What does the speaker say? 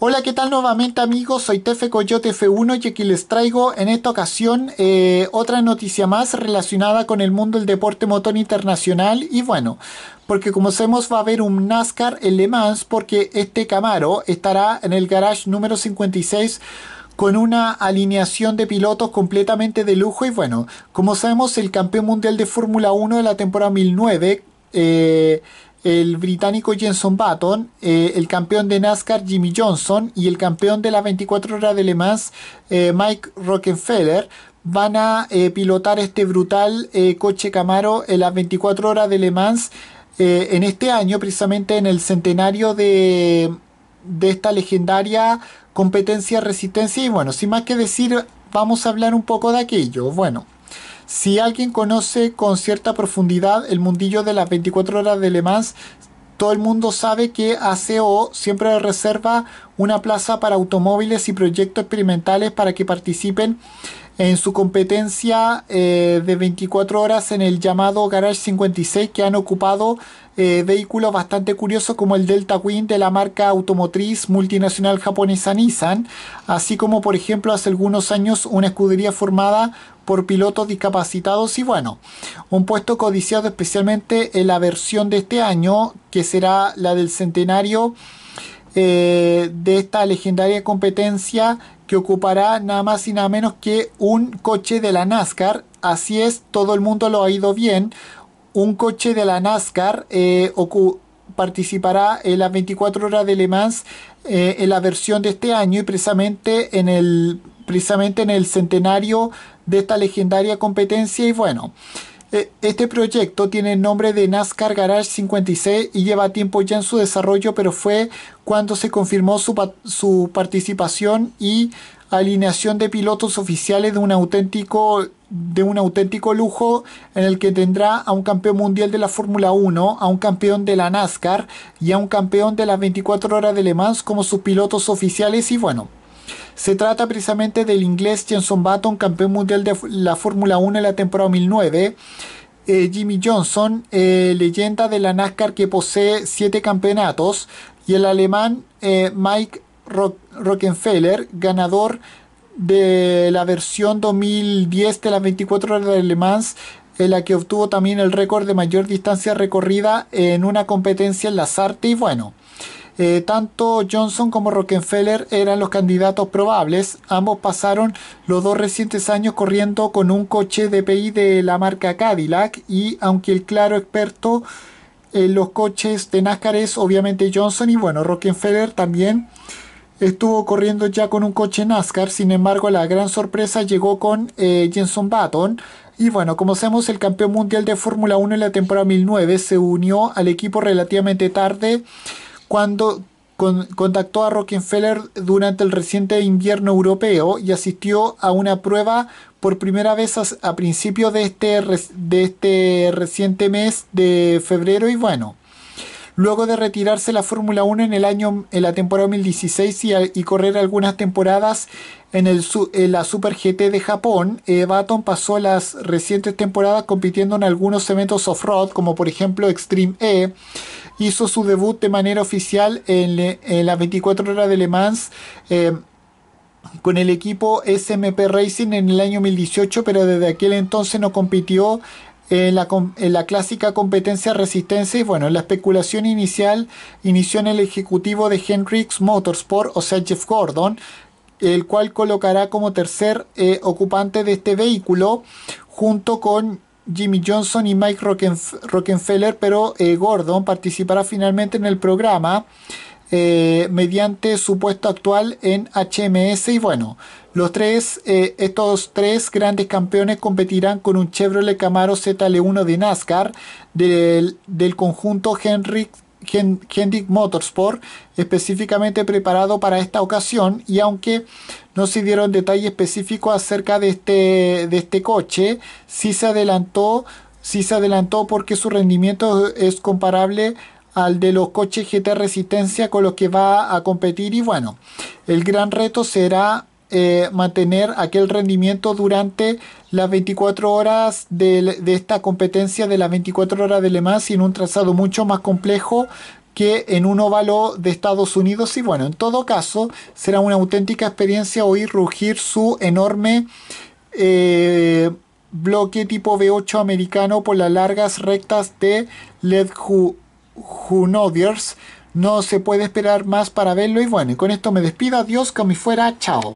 Hola, ¿qué tal nuevamente amigos? Soy Tefe Coyote F1 y aquí les traigo en esta ocasión eh, otra noticia más relacionada con el mundo del deporte motor internacional y bueno, porque como sabemos va a haber un NASCAR en Le Mans porque este Camaro estará en el garage número 56 con una alineación de pilotos completamente de lujo y bueno, como sabemos el campeón mundial de Fórmula 1 de la temporada 2009 el británico Jenson Button, eh, el campeón de NASCAR Jimmy Johnson y el campeón de las 24 horas de Le Mans eh, Mike Rockefeller van a eh, pilotar este brutal coche Camaro en las 24 horas de Le Mans en este año, precisamente en el centenario de, de esta legendaria competencia resistencia. Y bueno, sin más que decir, vamos a hablar un poco de aquello. Bueno. Si alguien conoce con cierta profundidad el mundillo de las 24 horas de Le Mans, todo el mundo sabe que ACO siempre reserva una plaza para automóviles y proyectos experimentales para que participen en su competencia eh, de 24 horas en el llamado Garage 56 que han ocupado eh, vehículos bastante curiosos como el Delta Wing de la marca automotriz multinacional japonesa Nissan, así como por ejemplo hace algunos años una escudería formada por pilotos discapacitados y bueno, un puesto codiciado especialmente en la versión de este año que será la del centenario eh, de esta legendaria competencia que ocupará nada más y nada menos que un coche de la NASCAR. Así es, todo el mundo lo ha ido bien. Un coche de la NASCAR eh, participará en las 24 horas de Le Mans eh, en la versión de este año y precisamente en el precisamente en el centenario de esta legendaria competencia y bueno eh, este proyecto tiene el nombre de NASCAR Garage 56 y lleva tiempo ya en su desarrollo, pero fue cuando se confirmó su, su participación y alineación de pilotos oficiales de un auténtico de un auténtico lujo en el que tendrá a un campeón mundial de la Fórmula 1, a un campeón de la NASCAR y a un campeón de las 24 horas de Le Mans como sus pilotos oficiales y bueno, se trata precisamente del inglés Jenson Button, campeón mundial de la Fórmula 1 en la temporada 2009. Eh, Jimmy Johnson, eh, leyenda de la NASCAR que posee siete campeonatos. Y el alemán eh, Mike Rockefeller, ganador de la versión 2010 de las 24 horas de Le Mans, en la que obtuvo también el récord de mayor distancia recorrida en una competencia en artes Y bueno, eh, tanto Johnson como Rockefeller eran los candidatos probables. Ambos pasaron los dos recientes años corriendo con un coche DPI de la marca Cadillac y aunque el claro experto en los coches de NASCAR es obviamente Johnson y bueno, Rockefeller también estuvo corriendo ya con un coche NASCAR, sin embargo la gran sorpresa llegó con eh, Jenson Button. Y bueno, como sabemos, el campeón mundial de Fórmula 1 en la temporada 2009 se unió al equipo relativamente tarde cuando contactó a Rockefeller durante el reciente invierno europeo y asistió a una prueba por primera vez a, principios de este, de este reciente mes de febrero y bueno. Luego de retirarse la Fórmula 1 en el año en la temporada 2016 y, correr algunas temporadas en, el, la Super GT de Japón, Baton pasó las recientes temporadas compitiendo en algunos eventos off-road, como por ejemplo Extreme E, hizo su debut de manera oficial en, las 24 horas de Le Mans. Eh, con el equipo SMP Racing en el año 2018, pero desde aquel entonces no compitió en la, clásica competencia resistencia y bueno, la especulación inicial inició en el ejecutivo de Hendrix Motorsport, o sea Jeff Gordon, el cual colocará como tercer eh, ocupante de este vehículo junto con Jimmy Johnson y Mike Rockefeller, pero eh, Gordon participará finalmente en el programa eh, mediante su puesto actual en HMS. Y bueno, los tres, eh, estos tres grandes campeones competirán con un Chevrolet Camaro ZL1 de NASCAR del, del conjunto Henrik Hendrick Motorsport específicamente preparado para esta ocasión y aunque no se dieron detalles específicos acerca de este, de este coche, sí se adelantó sí se adelantó porque su rendimiento es comparable al de los coches GT Resistencia con los que va a competir y bueno, el gran reto será eh, mantener aquel rendimiento durante las 24 horas de, esta competencia de las 24 horas de Le Mans y en un trazado mucho más complejo que en un óvalo de Estados Unidos y bueno, en todo caso será una auténtica experiencia oír rugir su enorme eh, bloque tipo V8 americano por las largas rectas de Led Junodiers. No se puede esperar más para verlo y bueno, y con esto me despido, adiós, que me fuera, chao.